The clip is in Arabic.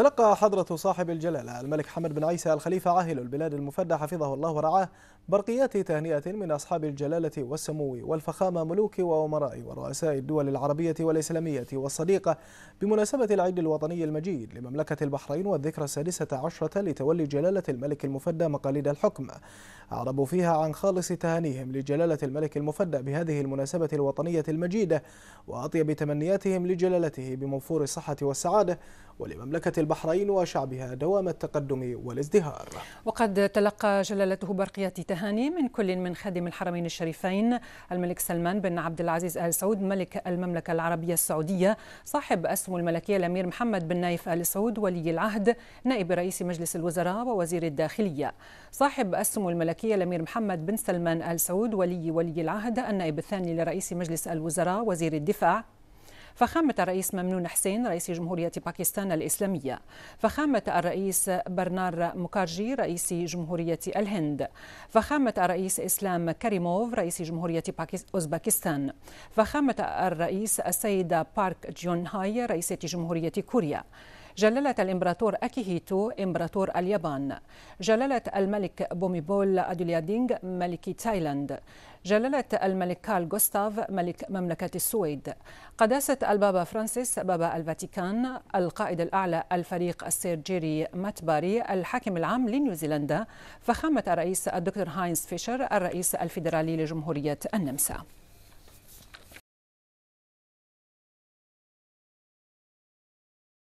تلقى حضرة صاحب الجلالة الملك حمد بن عيسى الخليفة عاهل البلاد المفدى حفظه الله ورعاه برقيات تهنئة من أصحاب الجلالة والسمو والفخامة ملوك وأمراء ورؤساء الدول العربية والإسلامية والصديقة بمناسبة العيد الوطني المجيد لمملكة البحرين والذكرى السادسة عشرة لتولي جلالة الملك المفدى مقاليد الحكم أعربوا فيها عن خالص تهانيهم لجلالة الملك المفدى بهذه المناسبة الوطنية المجيدة وأطيب تمنياتهم لجلالته بموفور الصحة والسعادة ولمملكة البحرين وشعبها دوام التقدم والازدهار وقد تلقى جلالته برقية تهاني من كل من خادم الحرمين الشريفين الملك سلمان بن عبد العزيز آل سعود ملك المملكة العربية السعودية صاحب أسمو الملكية الأمير محمد بن نايف آل سعود ولي العهد نائب رئيس مجلس الوزراء ووزير الداخلية صاحب أسمو الملكية الملكية الأمير محمد بن سلمان آل سعود ولي ولي العهد النائب الثاني لرئيس مجلس الوزراء وزير الدفاع فخامة الرئيس ممنون حسين رئيس جمهورية باكستان الإسلامية فخامة الرئيس برنار مكارجي رئيس جمهورية الهند فخامة الرئيس إسلام كريموف رئيس جمهورية أوزباكستان فخامة الرئيس السيدة بارك جون هاي رئيسة جمهورية كوريا جلالة الإمبراطور أكيهيتو إمبراطور اليابان جلالة الملك بوميبول أدوليادينغ ملك تايلاند جلالة الملك كارل غوستاف ملك مملكة السويد قداسة البابا فرانسيس بابا الفاتيكان القائد الأعلى الفريق السيرجيري ماتباري الحاكم العام لنيوزيلندا فخامة الرئيس الدكتور هاينز فيشر الرئيس الفيدرالي لجمهورية النمسا